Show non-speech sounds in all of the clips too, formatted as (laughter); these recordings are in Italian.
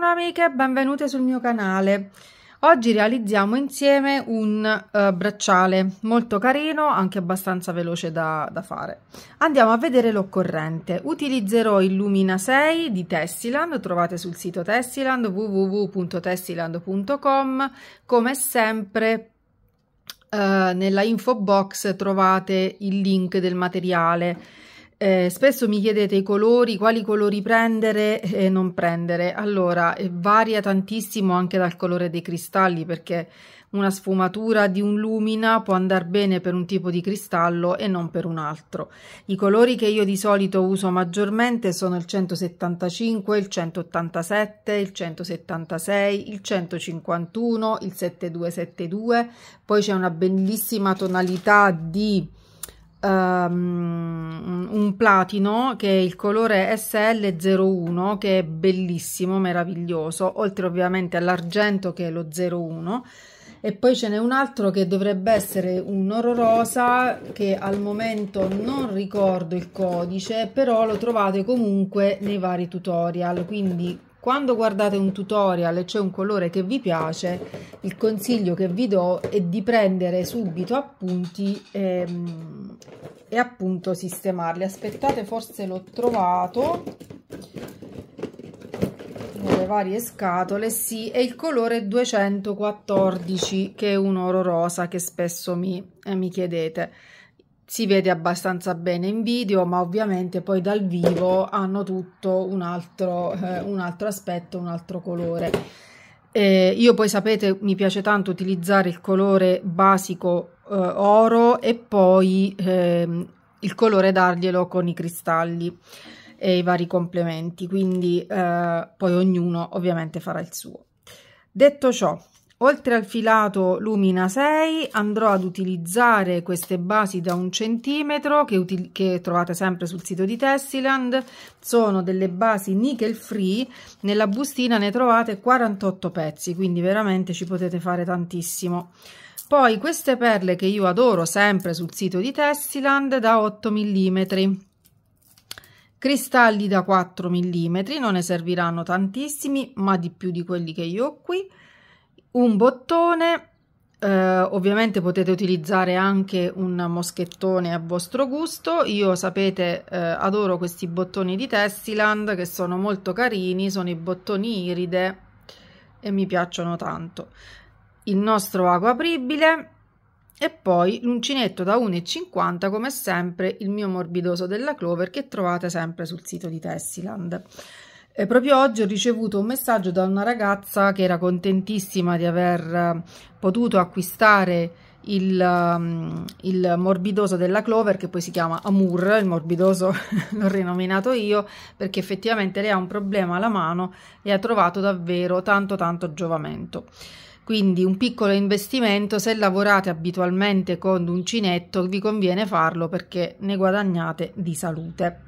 Buongiorno amiche, benvenute sul mio canale. Oggi realizziamo insieme un uh, bracciale molto carino, anche abbastanza veloce da, da fare. Andiamo a vedere l'occorrente. Utilizzerò il Lumina 6 di Tessiland, trovate sul sito Tessiland www.tessiland.com. Come sempre uh, nella info box trovate il link del materiale eh, spesso mi chiedete i colori, quali colori prendere (laughs) e non prendere. Allora, eh, varia tantissimo anche dal colore dei cristalli perché una sfumatura di un lumina può andare bene per un tipo di cristallo e non per un altro. I colori che io di solito uso maggiormente sono il 175, il 187, il 176, il 151, il 7272, poi c'è una bellissima tonalità di Um, un platino che è il colore SL01 che è bellissimo, meraviglioso, oltre ovviamente all'argento che è lo 01 e poi ce n'è un altro che dovrebbe essere un oro rosa che al momento non ricordo il codice però lo trovate comunque nei vari tutorial quindi quando guardate un tutorial e c'è un colore che vi piace, il consiglio che vi do è di prendere subito appunti e, ehm, e appunto sistemarli. Aspettate, forse l'ho trovato nelle varie scatole, sì, è il colore 214 che è un oro rosa che spesso mi, eh, mi chiedete si vede abbastanza bene in video, ma ovviamente poi dal vivo hanno tutto un altro, eh, un altro aspetto, un altro colore. Eh, io poi sapete mi piace tanto utilizzare il colore basico eh, oro e poi ehm, il colore darglielo con i cristalli e i vari complementi, quindi eh, poi ognuno ovviamente farà il suo. Detto ciò, Oltre al filato Lumina 6 andrò ad utilizzare queste basi da un centimetro che, che trovate sempre sul sito di Tessiland, sono delle basi nickel free, nella bustina ne trovate 48 pezzi, quindi veramente ci potete fare tantissimo. Poi queste perle che io adoro sempre sul sito di Tessiland da 8 mm, cristalli da 4 mm, non ne serviranno tantissimi ma di più di quelli che io ho qui, un bottone Uh, ovviamente potete utilizzare anche un moschettone a vostro gusto. Io sapete, uh, adoro questi bottoni di Tessiland che sono molto carini, sono i bottoni iride e mi piacciono tanto. Il nostro ago apribile e poi l'uncinetto da 1,50 come sempre il mio morbidoso della Clover che trovate sempre sul sito di Tessiland. E proprio oggi ho ricevuto un messaggio da una ragazza che era contentissima di aver eh, potuto acquistare il, mm, il, morbidoso della Clover che poi si chiama Amur, il morbidoso (laughs) l'ho rinominato io perché effettivamente lei ha un problema alla mano e ha trovato davvero tanto tanto giovamento. Quindi un piccolo investimento, se lavorate abitualmente con uncinetto vi conviene farlo perché ne guadagnate di salute.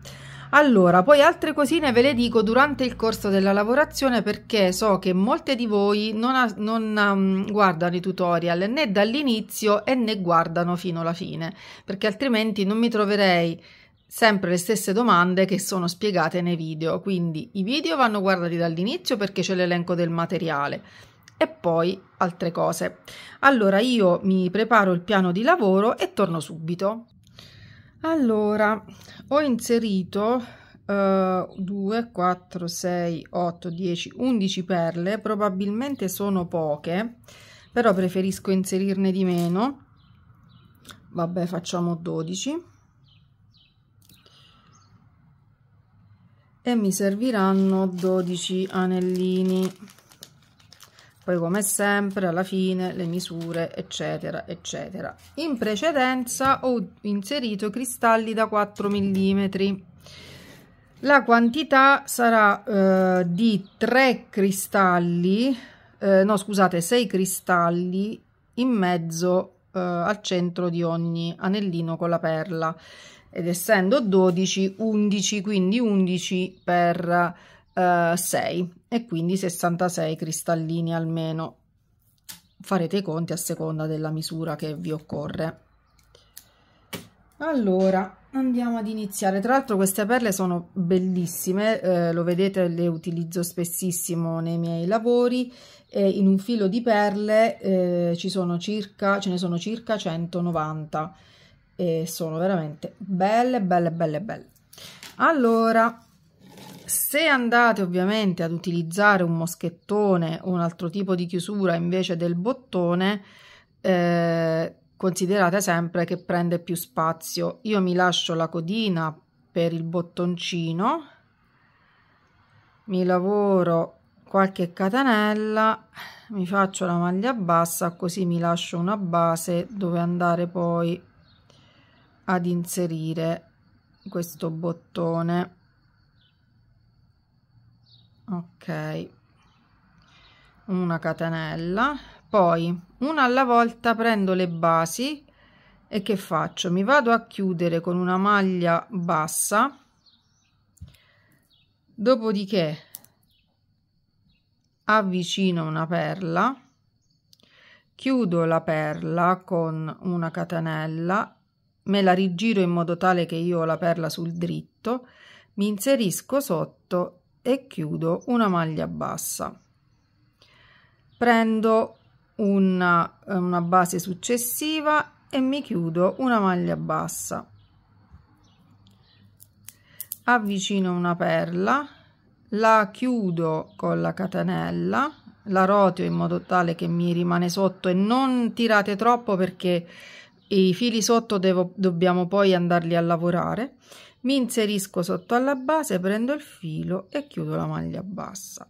Allora, poi altre cosine ve le dico durante il corso della lavorazione perché so che molte di voi non, ha, non um, guardano i tutorial né dall'inizio e né guardano fino alla fine, perché altrimenti non mi troverei sempre le stesse domande che sono spiegate nei video. Quindi i video vanno guardati dall'inizio perché c'è l'elenco del materiale e poi altre cose. Allora io mi preparo il piano di lavoro e torno subito allora ho inserito uh, 2 4 6 8 10 11 perle probabilmente sono poche però preferisco inserirne di meno vabbè facciamo 12 e mi serviranno 12 anellini poi come sempre alla fine le misure eccetera eccetera in precedenza ho inserito cristalli da 4 mm la quantità sarà eh, di 3 cristalli eh, no scusate 6 cristalli in mezzo eh, al centro di ogni anellino con la perla ed essendo 12 11 quindi 11 per 6 eh, e quindi 66 cristallini almeno farete i conti a seconda della misura che vi occorre allora andiamo ad iniziare tra l'altro queste perle sono bellissime eh, lo vedete le utilizzo spessissimo nei miei lavori e in un filo di perle eh, ci sono circa ce ne sono circa 190 e sono veramente belle belle belle belle allora se andate ovviamente ad utilizzare un moschettone o un altro tipo di chiusura invece del bottone, eh, considerate sempre che prende più spazio. Io mi lascio la codina per il bottoncino, mi lavoro qualche catenella, mi faccio la maglia bassa, così mi lascio una base dove andare poi ad inserire questo bottone ok una catenella poi una alla volta prendo le basi e che faccio mi vado a chiudere con una maglia bassa dopodiché avvicino una perla chiudo la perla con una catenella me la rigiro in modo tale che io ho la perla sul dritto mi inserisco sotto e chiudo una maglia bassa prendo una, una base successiva e mi chiudo una maglia bassa avvicino una perla la chiudo con la catenella la roteo in modo tale che mi rimane sotto e non tirate troppo perché i fili sotto devo, dobbiamo poi andarli a lavorare mi inserisco sotto alla base prendo il filo e chiudo la maglia bassa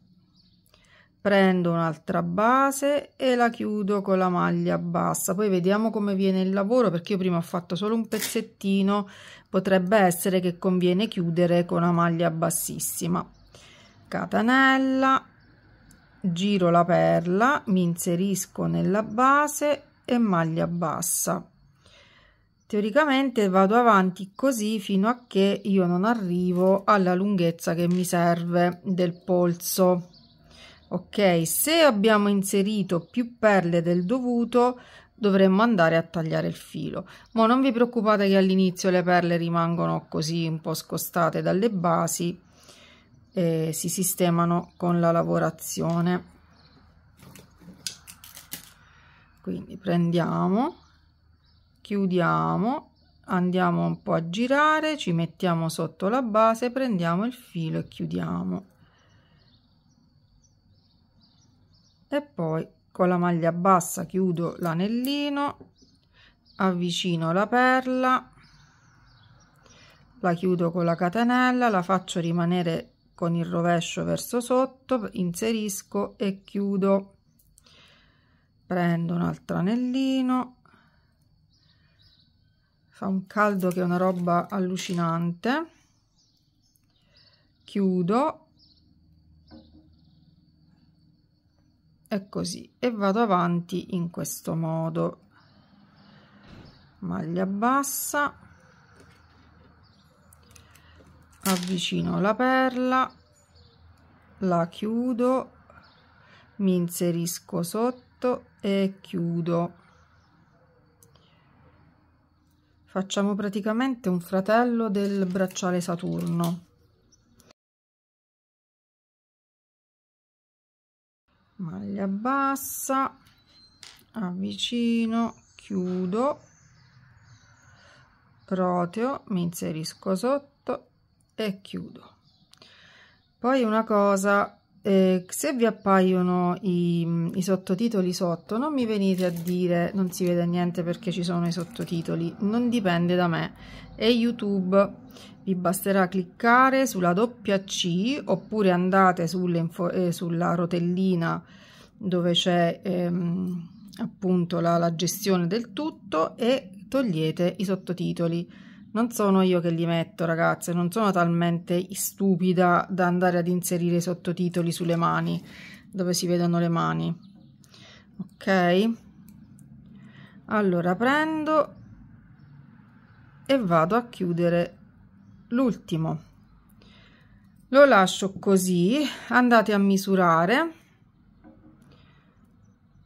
prendo un'altra base e la chiudo con la maglia bassa poi vediamo come viene il lavoro perché io prima ho fatto solo un pezzettino potrebbe essere che conviene chiudere con una maglia bassissima catenella giro la perla mi inserisco nella base e maglia bassa teoricamente vado avanti così fino a che io non arrivo alla lunghezza che mi serve del polso ok se abbiamo inserito più perle del dovuto dovremmo andare a tagliare il filo ma non vi preoccupate che all'inizio le perle rimangono così un po' scostate dalle basi e si sistemano con la lavorazione quindi prendiamo chiudiamo andiamo un po a girare ci mettiamo sotto la base prendiamo il filo e chiudiamo e poi con la maglia bassa chiudo l'anellino avvicino la perla la chiudo con la catenella la faccio rimanere con il rovescio verso sotto inserisco e chiudo prendo un altro anellino fa un caldo che è una roba allucinante chiudo e così e vado avanti in questo modo maglia bassa avvicino la perla la chiudo mi inserisco sotto e chiudo facciamo praticamente un fratello del bracciale Saturno maglia bassa avvicino chiudo proteo mi inserisco sotto e chiudo poi una cosa eh, se vi appaiono i, i, sottotitoli sotto non mi venite a dire non si vede niente perché ci sono i sottotitoli non dipende da me e youtube vi basterà cliccare sulla doppia c oppure andate eh, sulla rotellina dove c'è ehm, appunto la, la gestione del tutto e togliete i sottotitoli non sono io che li metto, ragazze, non sono talmente stupida da andare ad inserire i sottotitoli sulle mani, dove si vedono le mani. Ok? Allora prendo e vado a chiudere l'ultimo. Lo lascio così, andate a misurare.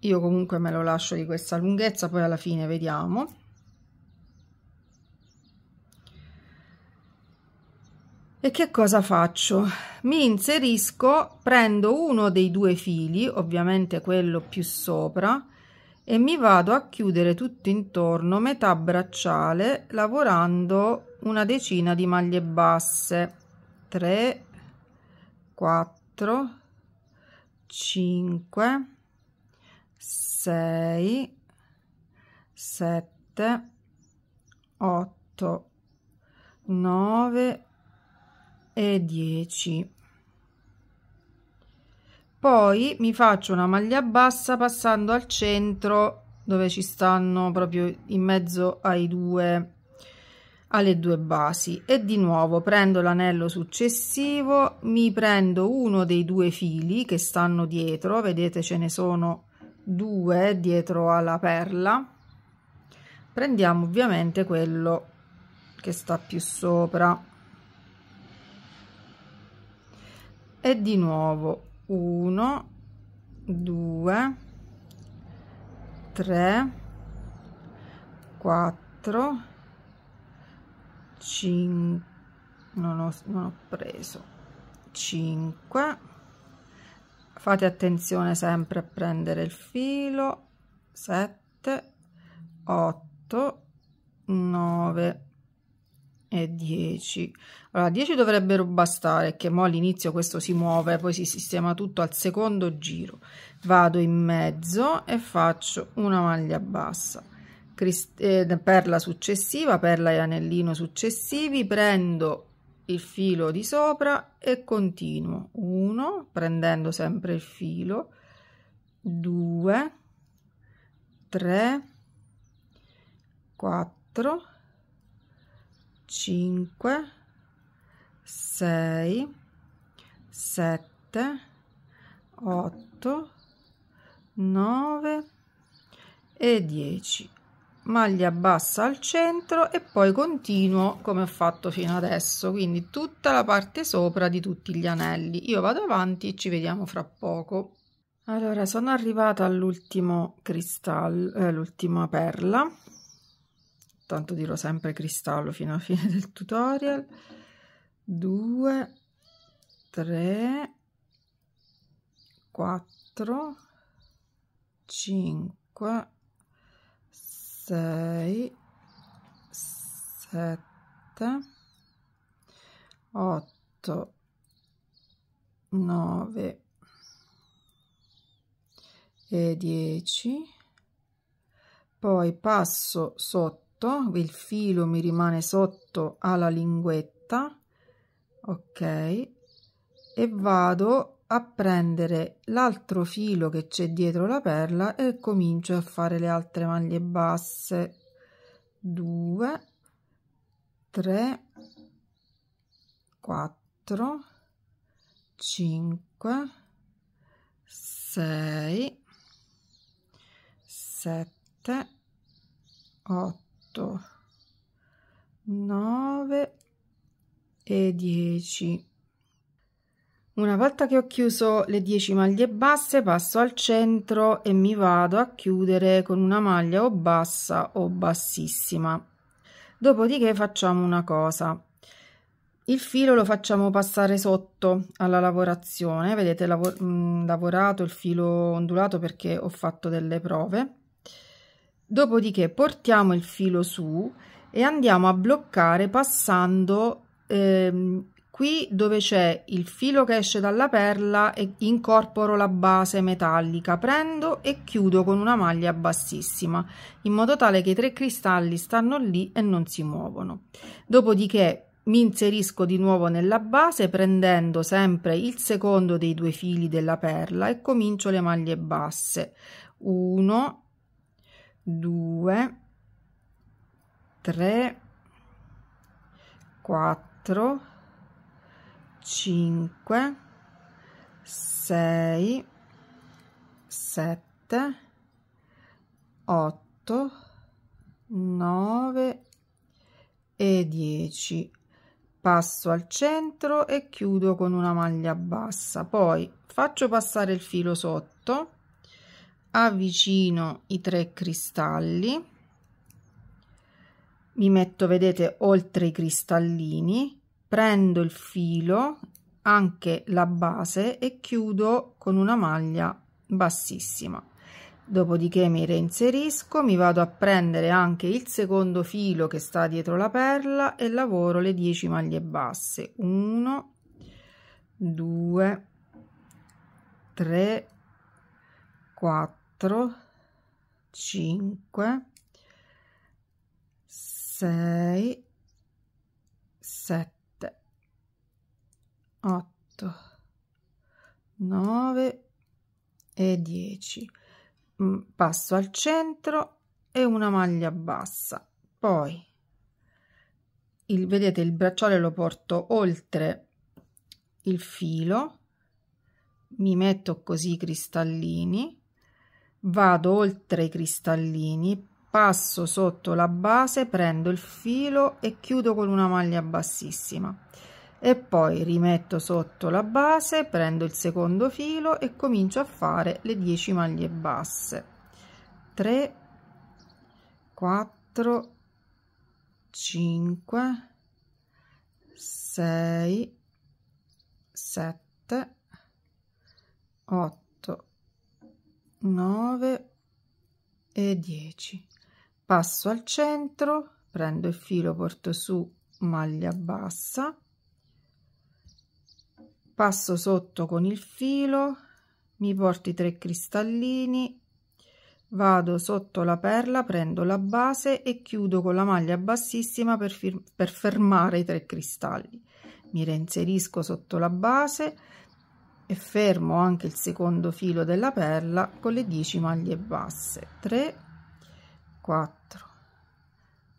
Io comunque me lo lascio di questa lunghezza, poi alla fine vediamo E che cosa faccio? Mi inserisco, prendo uno dei due fili, ovviamente quello più sopra, e mi vado a chiudere tutto intorno metà bracciale lavorando una decina di maglie basse 3 4 5 6 7 8 9 e 10 poi mi faccio una maglia bassa passando al centro dove ci stanno proprio in mezzo ai due alle due basi e di nuovo prendo l'anello successivo mi prendo uno dei due fili che stanno dietro vedete ce ne sono due dietro alla perla prendiamo ovviamente quello che sta più sopra e di nuovo 1 2 3 4 5 non ho, non ho preso 5 fate attenzione sempre a prendere il filo 7 8 9 e 10 allora 10 dovrebbero bastare che mo all'inizio questo si muove poi si sistema tutto al secondo giro vado in mezzo e faccio una maglia bassa Crist eh, perla successiva perla e anellino successivi prendo il filo di sopra e continuo 1 prendendo sempre il filo 2 3 4 5 6 7 8 9 e 10 maglia bassa al centro e poi continuo come ho fatto fino adesso quindi tutta la parte sopra di tutti gli anelli io vado avanti e ci vediamo fra poco allora sono arrivata all'ultimo cristallo eh, l'ultima perla tanto dirò sempre cristallo fino alla fine del tutorial 2 3 4 5 6 7 8 9 e 10 poi passo sotto sotto il filo mi rimane sotto alla linguetta ok e vado a prendere l'altro filo che c'è dietro la perla e comincio a fare le altre maglie basse 2 3 4 5 6 7 8 8 9 e 10 una volta che ho chiuso le 10 maglie basse passo al centro e mi vado a chiudere con una maglia o bassa o bassissima dopodiché facciamo una cosa il filo lo facciamo passare sotto alla lavorazione vedete lav mh, mm, lavorato il filo ondulato perché ho fatto delle prove dopodiché portiamo il filo su e andiamo a bloccare passando ehm, qui dove c'è il filo che esce dalla perla e incorporo la base metallica prendo e chiudo con una maglia bassissima in modo tale che i tre cristalli stanno lì e non si muovono dopodiché mi inserisco di nuovo nella base prendendo sempre il secondo dei due fili della perla e comincio le maglie basse 1 2 3 4 5 6 7 8 9 e 10 passo al centro e chiudo con una maglia bassa poi faccio passare il filo sotto avvicino i tre cristalli mi metto vedete oltre i cristallini prendo il filo anche la base e chiudo con una maglia bassissima dopodiché mi reinserisco mi vado a prendere anche il secondo filo che sta dietro la perla e lavoro le 10 maglie basse 1 2 3 4 4 5 6 7 8 9 e 10 mm, passo al centro e una maglia bassa poi il, vedete il bracciale lo porto oltre il filo mi metto così i cristallini vado oltre i cristallini passo sotto la base prendo il filo e chiudo con una maglia bassissima e poi rimetto sotto la base prendo il secondo filo e comincio a fare le 10 maglie basse 3 4 5 6 7 8 9 e 10 passo al centro prendo il filo porto su maglia bassa passo sotto con il filo mi porto i tre cristallini vado sotto la perla prendo la base e chiudo con la maglia bassissima per, per fermare i tre cristalli mi reinserisco sotto la base e fermo anche il secondo filo della perla con le 10 maglie basse 3 4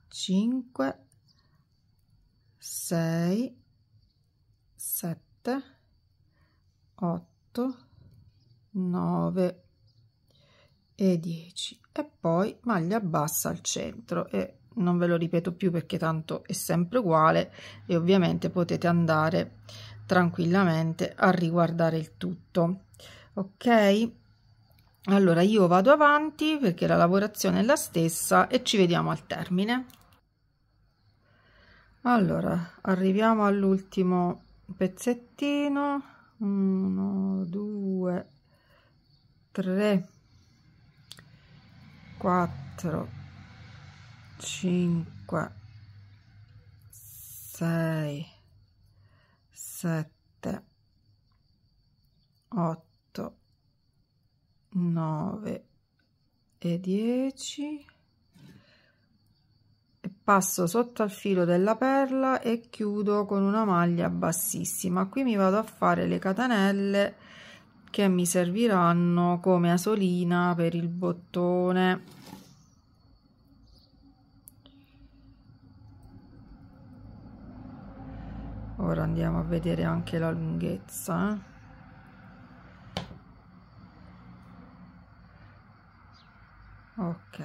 5 6 7 8 9 e 10 e poi maglia bassa al centro e non ve lo ripeto più perché tanto è sempre uguale e ovviamente potete andare tranquillamente a riguardare il tutto ok allora io vado avanti perché la lavorazione è la stessa e ci vediamo al termine allora arriviamo all'ultimo pezzettino 1 2 3 4 5 6 7 8 9 e 10 e passo sotto al filo della perla e chiudo con una maglia bassissima qui mi vado a fare le catenelle che mi serviranno come asolina per il bottone ora andiamo a vedere anche la lunghezza eh. ok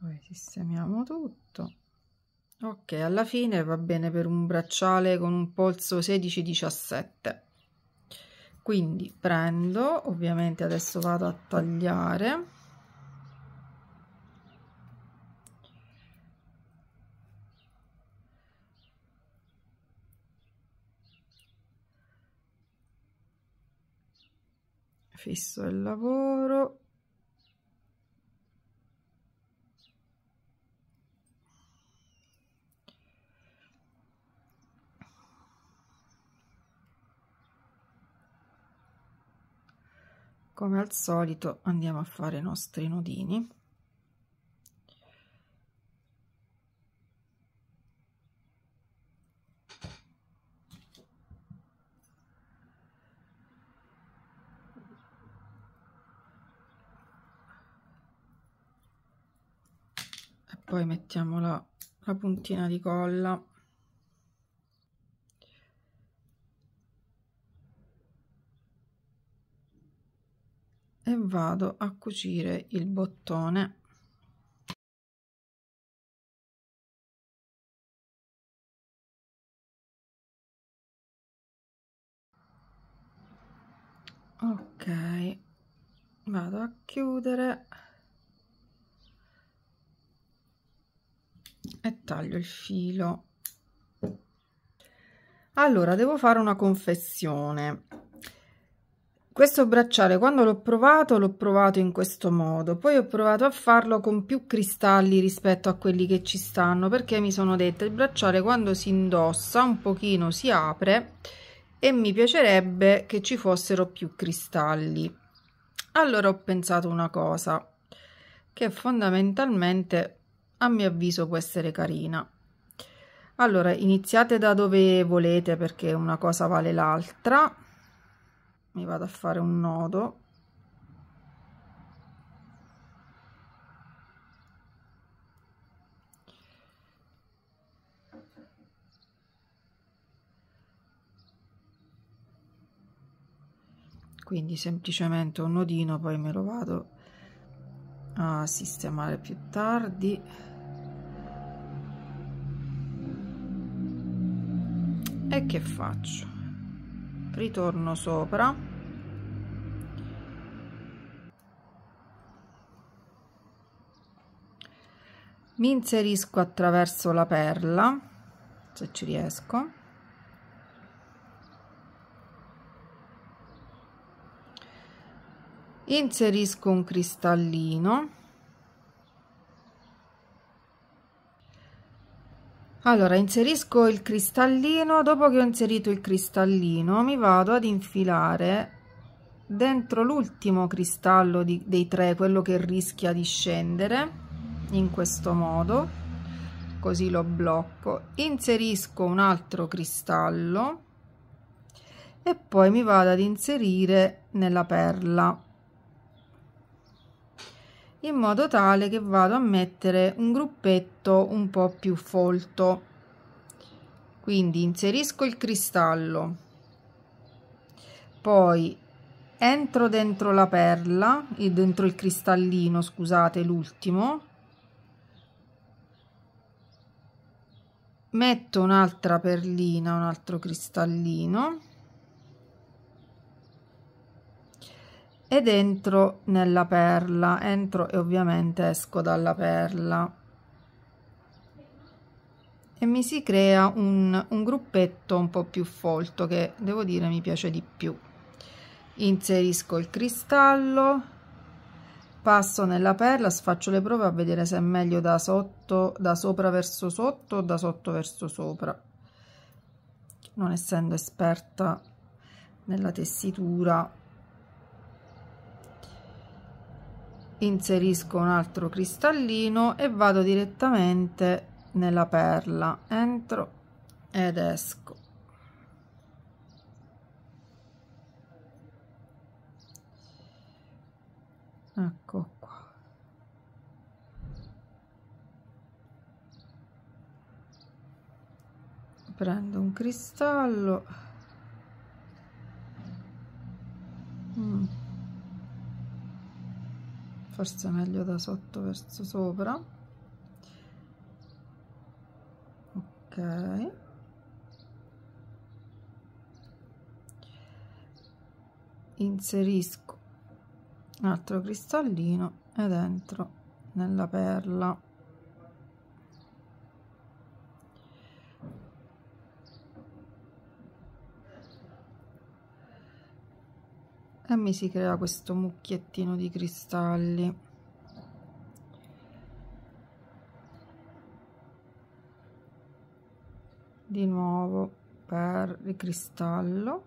poi sistemiamo tutto ok alla fine va bene per un bracciale con un polso 16 17 quindi prendo ovviamente adesso vado a tagliare fisso il lavoro come al solito andiamo a fare i nostri nodini poi mettiamo la, la puntina di colla e vado a cucire il bottone ok vado a chiudere e taglio il filo allora devo fare una confessione questo bracciale quando l'ho provato l'ho provato in questo modo poi ho provato a farlo con più cristalli rispetto a quelli che ci stanno perché mi sono detta il bracciale quando si indossa un pochino si apre e mi piacerebbe che ci fossero più cristalli allora ho pensato una cosa che fondamentalmente a mio avviso può essere carina allora iniziate da dove volete perché una cosa vale l'altra mi vado a fare un nodo quindi semplicemente un nodino poi me lo vado a sistemare più tardi e che faccio ritorno sopra mi inserisco attraverso la perla se ci riesco inserisco un cristallino allora inserisco il cristallino dopo che ho inserito il cristallino mi vado ad infilare dentro l'ultimo cristallo di, dei tre quello che rischia di scendere in questo modo così lo blocco inserisco un altro cristallo e poi mi vado ad inserire nella perla in modo tale che vado a mettere un gruppetto un po' più folto. Quindi inserisco il cristallo, poi entro dentro la perla, dentro il cristallino, scusate, l'ultimo, metto un'altra perlina, un altro cristallino, ed entro nella perla entro e ovviamente esco dalla perla e mi si crea un, un gruppetto un po più folto che devo dire mi piace di più inserisco il cristallo passo nella perla sfaccio le prove a vedere se è meglio da sotto da sopra verso sotto o da sotto verso sopra non essendo esperta nella tessitura inserisco un altro cristallino e vado direttamente nella perla entro ed esco ecco qua prendo un cristallo mm forse meglio da sotto verso sopra ok inserisco un altro cristallino ed entro nella perla mi si crea questo mucchiettino di cristalli di nuovo per il cristallo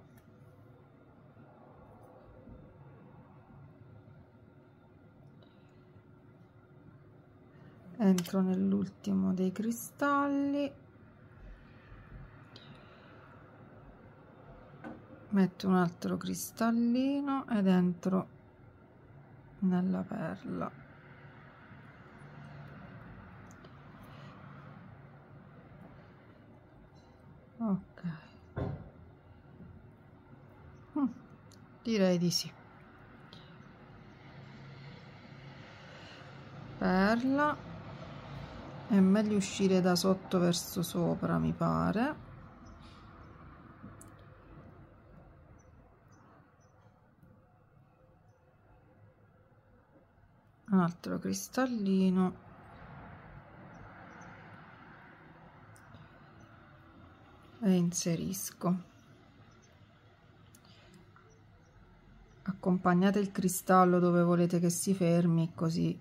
entro nell'ultimo dei cristalli metto un altro cristallino e dentro nella perla ok hmm, direi di sì perla è meglio uscire da sotto verso sopra mi pare altro cristallino e inserisco accompagnate il cristallo dove volete che si fermi così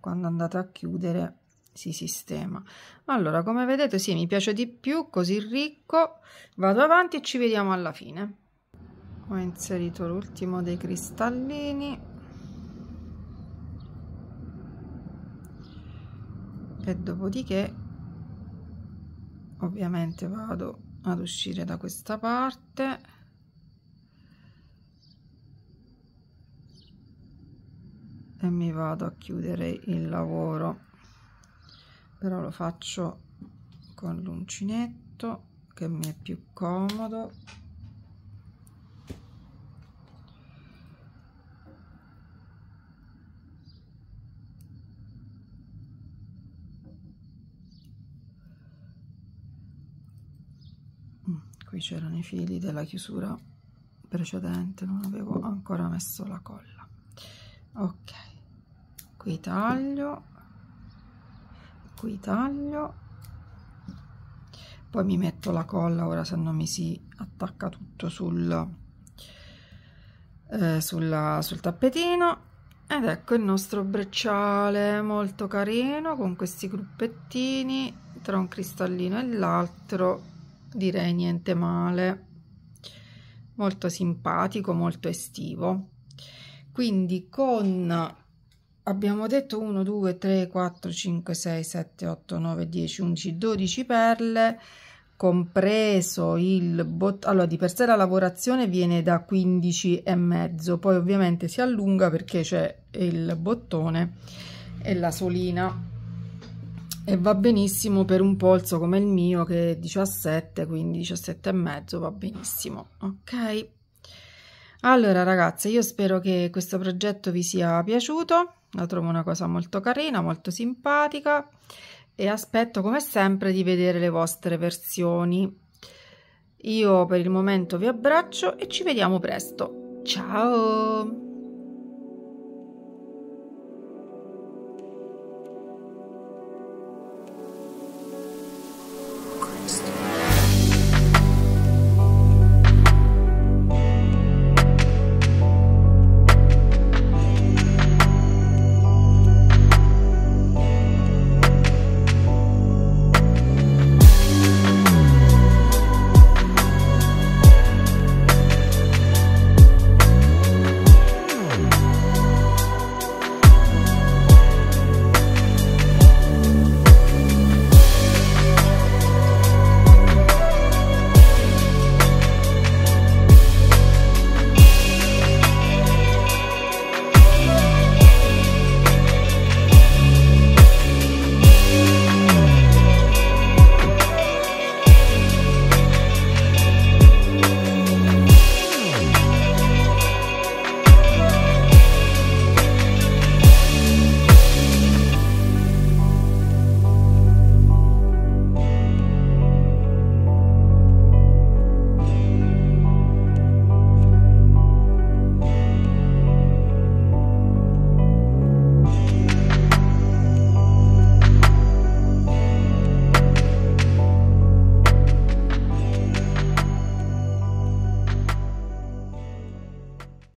quando andate a chiudere si sistema allora come vedete sì mi piace di più così ricco vado avanti e ci vediamo alla fine ho inserito l'ultimo dei cristallini e dopodiché ovviamente vado ad uscire da questa parte e mi vado a chiudere il lavoro però lo faccio con l'uncinetto che mi è più comodo qui c'erano i fili della chiusura precedente non avevo ancora messo la colla ok qui taglio qui taglio poi mi metto la colla ora se no mi si attacca tutto sul, eh, sulla, sul tappetino ed ecco il nostro brecciale molto carino con questi gruppettini tra un cristallino e l'altro direi niente male molto simpatico molto estivo quindi con abbiamo detto 1 2 3 4 5 6 7 8 9 10 11 12 perle compreso il bot allora di per sé la lavorazione viene da 15 e mezzo poi ovviamente si allunga perché c'è il bottone e la solina e va benissimo per un polso come il mio che è 17 quindi 17 e mezzo va benissimo ok allora ragazze io spero che questo progetto vi sia piaciuto la trovo una cosa molto carina molto simpatica e aspetto come sempre di vedere le vostre versioni io per il momento vi abbraccio e ci vediamo presto ciao